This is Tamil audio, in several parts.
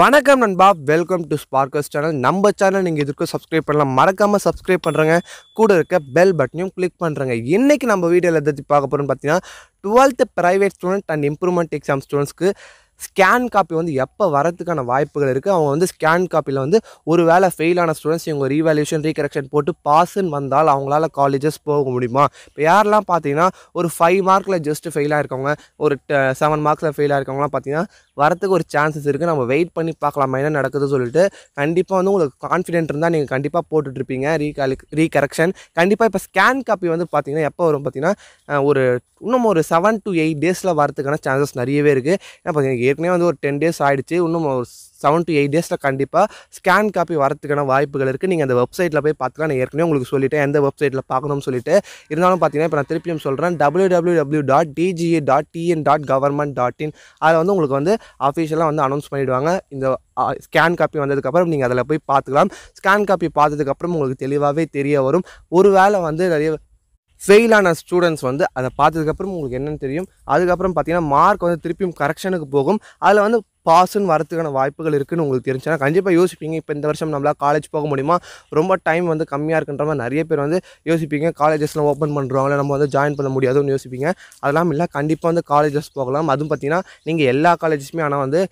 வணக்கம் நண்பா வெல்கம் டு ஸ்பார்க்கர்ஸ் சேனல் நம்ம சேனல் நீங்கள் இதுக்கும் சப்ஸ்கிரைப் பண்ணலாம் மறக்காமல் சப்ஸ்கிரைப் பண்ணுறங்க கூட இருக்க பெல் பட்டனையும் கிளிக் பண்ணுறங்க இன்றைக்கி நம்ம வீடியோவில் எதை பார்க்க போகிறோம்னு பார்த்தீங்கன்னா twelfth private student and improvement exam ஸ்டூடெண்ட்ஸ்க்கு ஸ்கேன் காப்பி வந்து எப்போ வரதுக்கான வாய்ப்புகள் இருக்குது அவங்க வந்து ஸ்கேன் காப்பியில் வந்து ஒரு வேலை ஃபெயிலான ஸ்டூடெண்ட்ஸ் இவங்க ரீவேல்யூஷன் ரீகரெக்ஷன் போட்டு பாஸ்ன்னு வந்தால் அவங்களால காலேஜஸ் போக முடியுமா இப்போ யாரெல்லாம் பார்த்தீங்கன்னா ஒரு ஃபைவ் மார்க்கில் ஜஸ்ட்டு ஃபெயிலாக இருக்கவங்க ஒரு செவன் மார்க்ஸில் ஃபெயிலாக இருக்கவங்களாம் பார்த்தீங்கன்னா வரத்துக்கு ஒரு சான்சஸ் இருக்குது நம்ம வெயிட் பண்ணி பார்க்கலாமா என்ன நடக்குதுன்னு சொல்லிட்டு கண்டிப்பாக வந்து உங்களுக்கு கான்ஃபிடென்ட் இருந்தால் நீங்கள் கண்டிப்பாக போட்டுட்ருப்பீங்க ரீகாலி ரீகரெக்ஷன் கண்டிப்பாக இப்போ ஸ்கேன் காப்பி வந்து பார்த்தீங்கன்னா எப்போ வரும் பார்த்திங்கன்னா ஒரு இன்னும் ஒரு செவன் டு எயிட் டேஸில் வரதுக்கான சான்சஸ் நிறையவே இருக்குது ஏன்னா பார்த்தீங்கன்னா ஏற்கனவே வந்து ஒரு டென் டேஸ் ஆகிடுச்சு இன்னும் ஒரு செவன் டு எயிட் டேஸில் கண்டிப்பாக ஸ்கேன் காப்பி வரத்துக்கான வாய்ப்புகள் இருக்குது நீங்கள் அந்த வெப்சைட்டில் போய் பார்த்துக்கலாம் நான் ஏற்கனவே உங்களுக்கு சொல்லிவிட்டேன் எந்த வெப்சைட்டில் பார்க்கணும்னு சொல்லிட்டு இருந்தாலும் பார்த்தீங்கன்னா இப்போ நான் திருப்பியும் சொல்கிறேன் W W W dot DGA dot TN dot government dot in அதில் வந்து உங்களுக்கு வந்து ஆஃபீஷியலாக வந்து அனௌன்ஸ் பண்ணிவிடுவாங்க இந்த ஸ்கேன் காப்பி வந்ததுக்கப்புறம் நீங்கள் அதில் போய் பார்த்துக்கலாம் ஸ்கேன் காப்பி பார்த்ததுக்கப்புறம் உங்களுக்கு தெளிவாகவே தெரிய வரும் ஒரு வேளை வந்து நிறைய ஃபெயிலான ஸ்டூடெண்ட்ஸ் வந்து அதை பார்த்ததுக்கப்புறம் உங்களுக்கு என்னென்னு தெரியும் அதுக்கப்புறம் பார்த்தீங்கன்னா மார்க் வந்து திருப்பியும் கரெக்ஷனுக்கு போகும் அதில் வந்து பாஸ்ன்னு வரதுக்கான வாய்ப்புகள் இருக்குதுன்னு உங்களுக்கு தெரிஞ்சுன்னா கண்டிப்பாக யோசிப்பீங்க இப்போ இந்த வருஷம் நம்மளால் காலேஜ் போக முடியுமா ரொம்ப டைம் வந்து கம்மியாக இருக்குன்ற மாதிரி நிறைய பேர் வந்து யோசிப்பீங்க காலேஜஸ்லாம் ஓப்பன் பண்ணுறாங்களே நம்ம வந்து ஜாயின் பண்ண முடியாதுன்னு யோசிப்பீங்க அதெல்லாம் இல்லை கண்டிப்பாக வந்து காலேஜஸ் போகலாம் அதுவும் பார்த்திங்கன்னா நீங்கள் எல்லா காலேஜஸுமே ஆனால் வந்து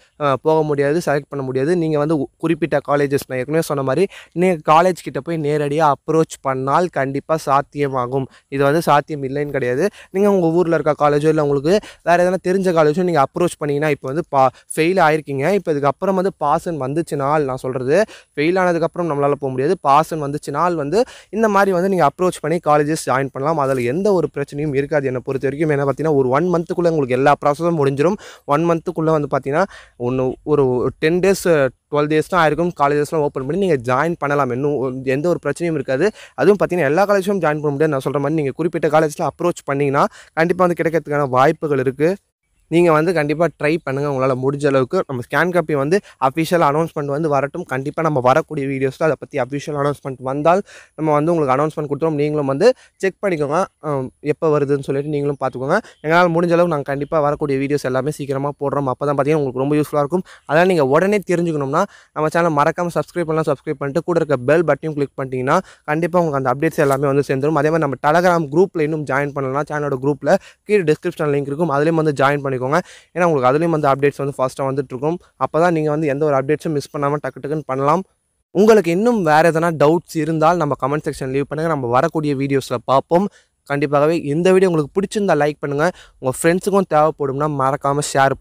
போக முடியாது செலக்ட் பண்ண முடியாது நீங்கள் வந்து குறிப்பிட்ட காலேஜஸ் நான் ஏற்கனவே சொன்ன மாதிரி நீங்கள் காலேஜ் கிட்டே போய் நேரடியாக அப்ரோச் பண்ணால் கண்டிப்பாக சாத்தியமாகும் இது வந்து சாத்தியம் இல்லைன்னு கிடையாது நீங்கள் உங்கள் ஊரில் இருக்க காலேஜோ இல்லை உங்களுக்கு வேறு எதனா தெரிஞ்ச காலேஜோ நீங்கள் அப்ரோச் பண்ணிங்கன்னா இப்போ வந்து பா ஃபெயில் ஆயிருக்கீங்க இப்போ இதுக்கப்புறம் வந்து பாசன் வந்துச்சு நாள் நான் சொல்கிறது ஃபெயில் ஆனதுக்கப்புறம் நம்மளால் போக முடியாது பாசன் வந்துச்சு நாள் வந்து இந்த மாதிரி வந்து நீங்கள் அப்ரோச் பண்ணி காலேஜஸ் ஜாயின் பண்ணலாம் அதில் எந்த ஒரு பிரச்சனையும் இருக்காது என்னை பொறுத்த வரைக்கும் என்ன பார்த்தீங்கன்னா ஒரு ஒன் மந்த்துக்குள்ளே உங்களுக்கு எல்லா ப்ராசஸும் முடிஞ்சிடும் ஒன் மந்த்துக்குள்ளே வந்து பார்த்தீங்கன்னா ஒன்று ஒரு டென் டேஸ் டுவெல் டேஸ் தான் ஆயிருக்கும் காலேஜஸ்லாம் ஓப்பன் பண்ணி நீங்கள் ஜாயின் பண்ணலாம் இன்னும் எந்த ஒரு பிரச்சனையும் இருக்காது அதுவும் பார்த்தீங்கன்னா எல்லா காலேஜும் ஜாயின் பண்ண முடியாது நான் சொல்கிற மாதிரி நீங்கள் குறிப்பிட்ட காலேஜில் அப்ரோச் பண்ணிங்கன்னா கண்டிப்பாக வந்து கிடைக்கிறதுக்கான வாய்ப்புகள் இருக்குது நீங்கள் வந்து கண்டிப்பாக ட்ரை பண்ணுங்கள் உங்களால் முடிஞ்ச அளவுக்கு நம்ம ஸ்கேன் காப்பி வந்து அஃபிஷியல் அனௌன்ஸ்மெண்ட் வந்து வரட்டும் கண்டிப்பாக நம்ம வரக்கூடிய வீடியோஸில் அதை பற்றி அஃபிஷியல் அனௌன்ஸ்மெண்ட் வந்தால் நம்ம வந்து உங்களுக்கு அனௌன்ஸ்மெண்ட் கொடுத்துரும் நீங்களும் வந்து செக் பண்ணிக்கோங்க எப்போ வருதுன்னு சொல்லிட்டு நீங்களும் பார்த்துக்கோங்க எங்களால் முடிஞ்ச அளவுக்கு நாங்கள் கண்டிப்பாக வரக்கூடிய வீடியோஸ் எல்லாமே சீக்கிரமாக போடுறோம் அப்போ தான் பார்த்தீங்கன்னா உங்களுக்கு ரொம்ப யூஸ்ஃபுல்லாக இருக்கும் அதனால் நீங்கள் உடனே தெரிஞ்சுக்கணும்னா நம்ம சேனல் மறக்காமல் சப்ஸ்கிரைப் பண்ணலாம் சப்ஸ்கிரைப் பண்ணிட்டு கூட இருக்க பெல் பட்டனையும் கிளிக் பண்ணிட்டீங்கன்னா கண்டிப்பாக உங்களுக்கு அந்த அப்டேட்ஸ் எல்லாமே வந்து சேர்ந்துடும் அதே மாதிரி நம்ம டெலகிராம் குரூப்பில் இன்னும் ஜாயின் பண்ணலாம் சேனலோட குரூப்பில் கீழே டிஸ்கிரிப்ஷன் லிங்க் இருக்கும் அதுலேயும் வந்து ஜாயின் பண்ணிக்கோங்க பண்ணிக்கோங்க ஏன்னா உங்களுக்கு அதுலேயும் வந்து அப்டேட்ஸ் வந்து ஃபாஸ்ட்டாக வந்துட்டுருக்கும் அப்போ தான் நீங்கள் வந்து எந்த ஒரு அப்டேட்ஸும் மிஸ் பண்ணாமல் டக்கு டக்குன்னு பண்ணலாம் உங்களுக்கு இன்னும் வேறு எதனா டவுட்ஸ் இருந்தால் நம்ம கமெண்ட் செக்ஷன் லீவ் பண்ணுங்கள் நம்ம வரக்கூடிய வீடியோஸில் பார்ப்போம் கண்டிப்பாகவே இந்த வீடியோ உங்களுக்கு பிடிச்சிருந்தா லைக் பண்ணுங்கள் உங்கள் ஃப்ரெண்ட்ஸுக்கும் தேவைப்படும்னா மறக்காமல் ஷேர் பண்ணுங்கள்